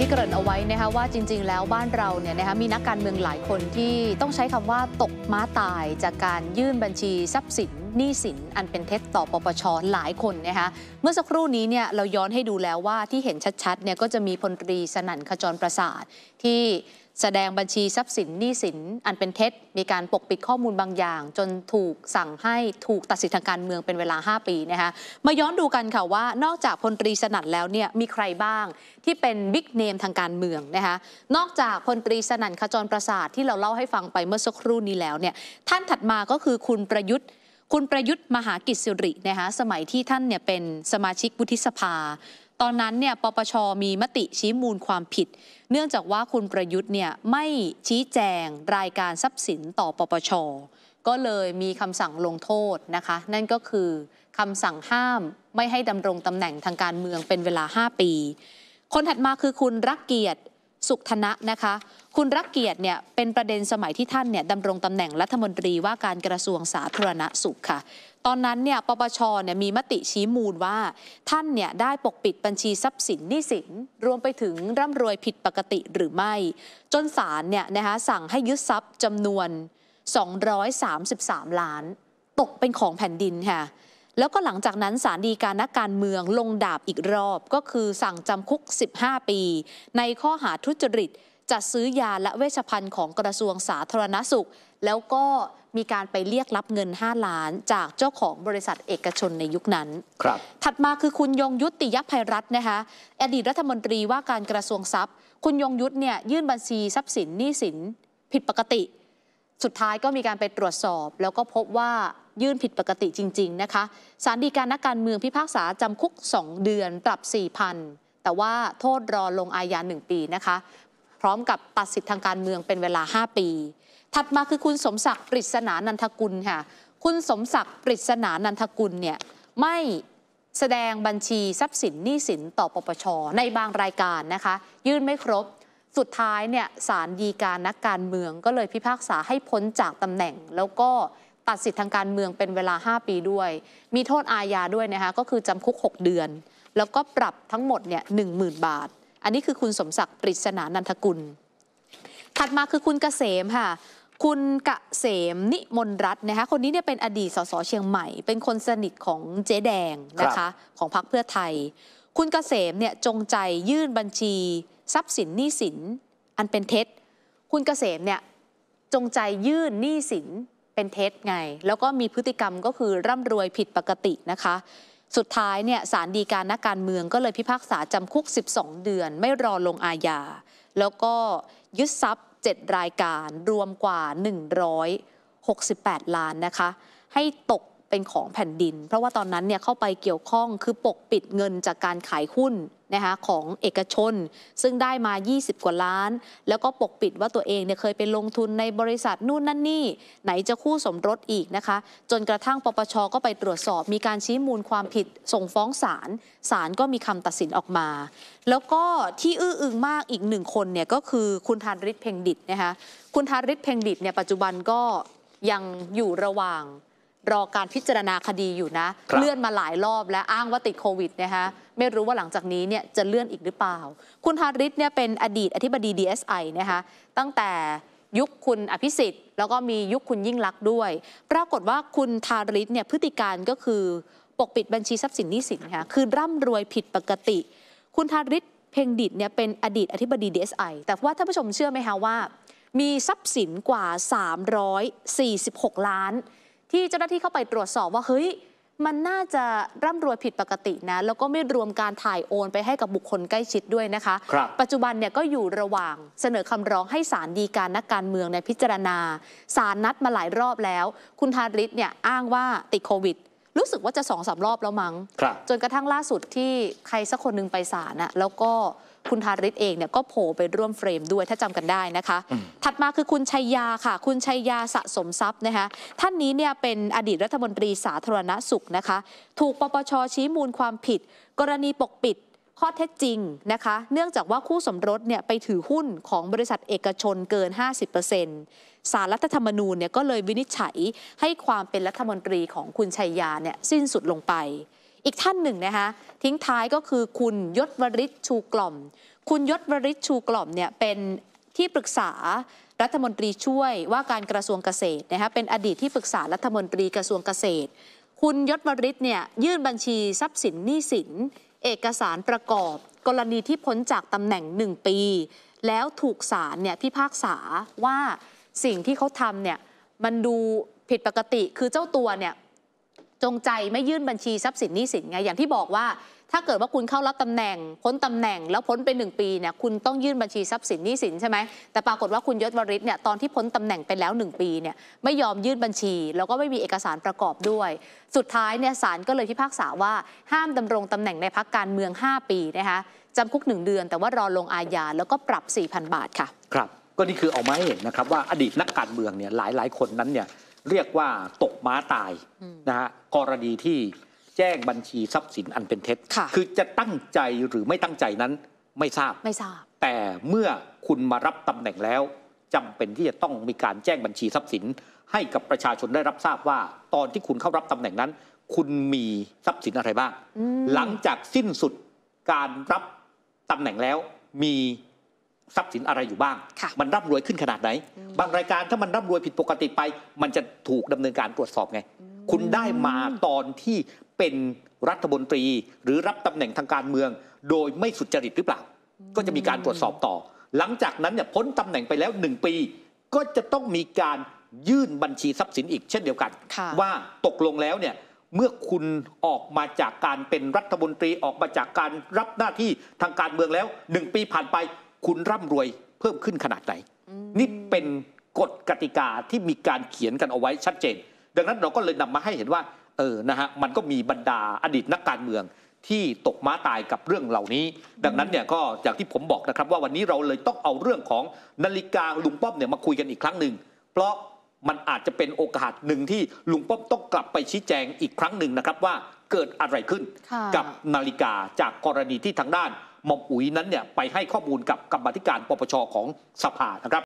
ที่เกริ่นเอาไว้นะคะว่าจริงๆแล้วบ้านเราเนี่ยนะคะมีนักการเมืองหลายคนที่ต้องใช้คำว่าตกม้าตายจากการยื่นบัญชีทรัพย์สินหนี้สินอันเป็นเท็จต่อปปชหลายคนนะคะเมื่อสักครู่นี้เนี่ยเราย้อนให้ดูแล้วว่าที่เห็นชัดๆเนี่ยก็จะมีพลตรีสนั่นขจรประสาท ที่แสดงบัญชีทรัพย์สินหนี้สินอันเป็นเท็จมีการปกปิดข้อมูลบางอย่าง จนถูกสั่งให้ถูกตัดสิทธิทางการเมืองเป็นเวลา 5 ปีนะคะมาย้อนดูกันค่ะว่า นอกจากพลตรีสนั่นแล้วเนี่ยมีใครบ้างที่เป็นบิ๊กเนมทางการเมืองนะคะนอกจากพลตรีสนั่นขจรประสาทที่เราเล่าให้ฟังไปเมื่อสักครู่นี้แล้วเนี่ยท่านถัดมาก็คือคุณประยุทธ์คุณประยุทธ์มหากิจสิรินะคะสมัยที่ท่านเนี่ยเป็นสมาชิกวุฒิสภา ตอนนั้นเนี่ยปปชมีมติชี้มูลความผิด เนื่องจากว่าคุณประยุทธ์เนี่ยไม่ชี้แจงรายการทรัพย์สินต่อปปชก็เลยมีคำสั่งลงโทษนะคะนั่นก็คือคำสั่งห้ามไม่ให้ดำรงตำแหน่งทางการเมืองเป็นเวลา 5 ปี คนถัดมาคือคุณรักเกียรติสุขธนะนะคะ คุณรักเกียรติเนี่ยเป็นประเด็นสมัยที่ท่านเนี่ยดำรงตำแหน่งรัฐมนตรีว่าการกระทรวงสาธารณสุขค่ะ ตอนนั้นเนี่ยปปชเนี่ยมีมติชี้มูลว่าท่านเนี่ยได้ปกปิดบัญชีทรัพย์สินหนี้สินรวมไปถึงร่ำรวยผิดปกติหรือไม่ จนศาลเนี่ยนะคะสั่งให้ยึดทรัพย์จำนวน 233 ล้าน ตกเป็นของแผ่นดินค่ะแล้วก็หลังจากนั้นสารดีการนักการเมืองลงดาบอีกรอบก็คือสั่งจำคุก 15 ปี ในข้อหาทุจริตจัดซื้อยาและเวชภัณฑ์ของกระทรวงสาธารณสุข แล้วก็มีการไปเรียกรับเงิน 5 ล้าน จากเจ้าของบริษัทเอกชนในยุคนั้นครับถัดมาคือคุณยงยุติยภัยรัตน์นะคะอดีตรัฐมนตรีว่าการกระทรวงทรัพย์ คุณยงยุทธเนี่ยยื่นบัญชีทรัพย์สินหนี้สินผิดปกติ สุดท้ายก็มีการไปตรวจสอบ แล้วก็พบว่ายื่นผิดปกติจริง ๆ นะคะ สารดีการนักการเมืองพิพากษาจำคุก 2 เดือน ปรับ4,000แต่ว่าโทษรอลงอาญา1ปีนะคะ พร้อมกับตัดสิทธิ์ทางการเมืองเป็นเวลา 5 ปี ถัดมาคือคุณสมศักดิ์ปริศนานันทกุลค่ะ คุณสมศักดิ์ปริศนานันทกุลเนี่ยไม่แสดงบัญชีทรัพย์สินหนี้สิน ต่อปปช ในบางรายการนะคะ ยื่นไม่ครบ สุดท้ายเนี่ยสารดีการนักการเมืองก็เลยพิพากษาให้พ้นจากตำแหน่งแล้วก็ตัดสิทธิ์ทางการเมืองเป็นเวลา 5 ปีด้วย มีโทษอาญาด้วยนะคะก็คือจำคุก 6 เดือน แล้วก็ปรับทั้งหมดเนี่ยหนึ่งบาท อันนี้คือคุณสมศักดิ์ปริศนานันทกุล ถัดมาคือคุณกเกษมค่ะคุณกเกษมนิมนรัตน์นะคะคนนี้เนี่ยเป็นอดีตสสเชียงใหม่ เป็นคนสนิทของเจ๊แดงนะคะของพรรคเพื่อไทย คุณกเกษมเนี่ยจงใจยื่นบัญชี ทรัพย์สินหนี้สินอันเป็นเท็จ คุณกเกษมเนี่ยจงใจยื่นหนี้สินเป็นเท็จไง แล้วก็มีพฤติกรรมก็คือร่ำรวยผิดปกตินะคะ สุดท้ายเนี่ยสารดีการนักการเมืองก็เลยพิพากษาจำคุก 12 เดือนไม่รอลงอาญา แล้วก็ยึดทรัพย์ 7 รายการรวมกว่า 168ล้านนะคะให้ตกเป็นของแผ่นดิน เพราะว่าตอนนั้นเนี่ยเข้าไปเกี่ยวข้องคือปกปิดเงินจากการขายหุ้นนะคะของเอกชน ซึ่งได้มา 20 กว่าล้าน แล้วก็ปกปิดว่าตัวเองเนี่ยเคยไปลงทุนในบริษัทนู่นนั่นนี่ไหนจะคู่สมรสอีกนะคะจนกระทั่งปปชก็ไปตรวจสอบมีการชี้มูลความผิดส่งฟ้องศาลศาลก็มีคำตัดสินออกมา แล้วก็ที่อื้ออึงมากอีกหนึ่งคนเนี่ยก็คือคุณธานริศเพ่งดิตนะคะคุณธานริศเพ่งดิตเนี่ยปัจจุบันก็ยังอยู่ระหว่างรอการพิจารณาคดีอยู่นะ เลื่อนมาหลายรอบและอ้างว่าติดโควิดนะคะ ไม่รู้ว่าหลังจากนี้เนี่ยจะเลื่อนอีกหรือเปล่า คุณฮาริสเนี่ยเป็นอดีตอธิบดี DSI นะคะ ตั้งแต่ยุคคุณอภิสิทธิ์แล้วก็มียุคคุณยิ่งลักษณ์ด้วย ปรากฏว่าคุณทาริศเนี่ยพฤติการก็คือปกปิดบัญชีทรัพย์สินนี้สินค่ะคือร่ำรวยผิดปกติ คุณทาริศเพ่งดิดเนี่ยเป็นอดีตอธิบดี DSI แต่ว่าท่านผู้ชมเชื่อไหมคะว่า มีทรัพย์สินกว่า 346 ล้านที่เจ้าหน้าที่เข้าไปตรวจสอบว่าเฮ้ยมันน่าจะร่ำรวยผิดปกตินะแล้วก็ไม่รวมการถ่ายโอนไปให้กับบุคคลใกล้ชิดด้วยนะคะคปัจจุบันเนี่ยก็อยู่ระหว่างเสนอคำร้องให้ศาลฎีกานักการเมืองในพิจารณาศาลนัดมาหลายรอบแล้ว คุณธาริศเนี่ยอ้างว่าติดโควิดรู้สึกว่าจะสองสารอบแล้วมัง้งจนกระทั่งล่าสุดที่ใครสักคนนึงไปศาลนะแล้วก็คุณทาริศเองเนี่ยก็โผล่ไปร่วมเฟรมด้วยถ้าจำกันได้นะคะ ถัดมาคือคุณชัยยาค่ะ คุณชัยยาสะสมทรัพย์นะคะท่านนี้เนี่ยเป็นอดีตรัฐมนตรีสาธารณสุขนะคะ ถูกปปชชี้มูลความผิด กรณีปกปิด ข้อเท็จจริงนะคะ เนื่องจากว่าคู่สมรสเนี่ยไปถือหุ้นของบริษัทเอกชนเกิน 50%สารรัฐธรรมนูญเนี่ยก็เลยวินิจฉัยให้ความเป็นรัฐมนตรีของคุณชัยยาเนี่ยสิ้นสุดลงไปอีกท่านหนึ่งนะคะทิ้งท้ายก็คือ คุณยศวริศชูกล่อม คุณยศวริศชูกล่อมเนี่ยเป็นที่ปรึกษารัฐมนตรีช่วยว่าการกระทรวงเกษตรนะคะเป็นอดีตที่ปรึกษารัฐมนตรีกระทรวงเกษตร คุณยศวริศเนี่ยยื่นบัญชีทรัพย์สินหนี้สิน เอกสารประกอบ กรณีที่พ้นจากตำแหน่ง1ปี แล้วถูกศาลเนี่ยพิพากษาว่าสิ่งที่เขาทำเนี่ยมันดูผิดปกติคือเจ้าตัวเนี่ยจงใจไม่ยื่นบัญชีทรัพย์สินนี้สินไงอย่างที่บอกว่า ถ้าเกิดว่าคุณเข้ารับตำแหน่งพ้นตำแหน่งแล้วพ้นไปหนึ่งปีเนี่ยคุณต้องยื่นบัญชีทรัพย์สินนี้สินใช่ไหมแต่ปรากฏว่าคุณยศวริศเนี่ยตอนที่พ้นตำแหน่งไปแล้ว 1 ปีเนี่ยไม่ยอมยื่นบัญชี แล้วก็ไม่มีเอกสารประกอบด้วย สุดท้ายเนี่ยศาลก็เลยพิพากษาว่าห้ามดำรงตำแหน่งในพักการเมือง 5 ปีนะคะจำคุก1เดือน แต่ว่ารอลงอาญาแล้วก็ปรับ4,000 บาทค่ะครับ ก็นี่คือเอามาให้เห็นนะครับว่าอดีตนักการเมืองเนี่ยหลายหลายคนนั้นเนี่ยเรียกว่าตกม้าตายนะฮะกรณีที่แจ้งบัญชีทรัพย์สินอันเป็นเท็จคือจะตั้งใจหรือไม่ตั้งใจนั้น ไม่ทราบไม่ทราบ แต่เมื่อคุณมารับตำแหน่งแล้ว จำเป็นที่จะต้องมีการแจ้งบัญชีทรัพย์สิน ให้กับประชาชนได้รับทราบว่า ตอนที่คุณเข้ารับตำแหน่งนั้น คุณมีทรัพย์สินอะไรบ้างหลังจากสิ้นสุดการรับตำแหน่งแล้วมีทรัพย์สินอะไรอยู่บ้าง มันร่ำรวยขึ้นขนาดไหน บางรายการถ้ามันร่ำรวยผิดปกติไป มันจะถูกดำเนินการตรวจสอบไง คุณได้มาตอนที่เป็นรัฐมนตรี หรือรับตำแหน่งทางการเมือง โดยไม่สุจริตหรือเปล่า ก็จะมีการตรวจสอบต่อ หลังจากนั้นเนี่ยพ้นตำแหน่งไปแล้วหนึ่งปี ก็จะต้องมีการยื่นบัญชีทรัพย์สินอีกเช่นเดียวกัน ว่าตกลงแล้วเนี่ยเมื่อคุณออกมาจากการเป็นรัฐมนตรีออกมาจากการรับหน้าที่ทางการเมืองแล้วหนึ่งปีผ่านไปคุณร่ำรวยเพิ่มขึ้นขนาดไหนนี่เป็นกฎกติกาที่มีการเขียนกันเอาไว้ชัดเจน ดังนั้นเราก็เลยนำมาให้เห็นว่าเออนะฮะมันก็มีบรรดาอดีตนักการเมือง ที่ตกม้าตายกับเรื่องเหล่านี้ ดังนั้นเนี่ยก็อย่างที่ผมบอกนะครับว่าวันนี้เราเลยต้องเอาเรื่องของนาฬิกาลุงป้อมเนี่ยมาคุยกันอีกครั้งหนึ่งเพราะมันอาจจะเป็นโอกาสหนึ่งที่ลุงป้อมต้องกลับไปชี้แจงอีกครั้งหนึ่งนะครับ ว่าเกิดอะไรขึ้นกับนาฬิกาจากกรณีที่ทางด้านหม่อมอุ๋ยนั้นเนี่ยไปให้ข้อมูลกับกรรมธิการปปช ของสภานะครับ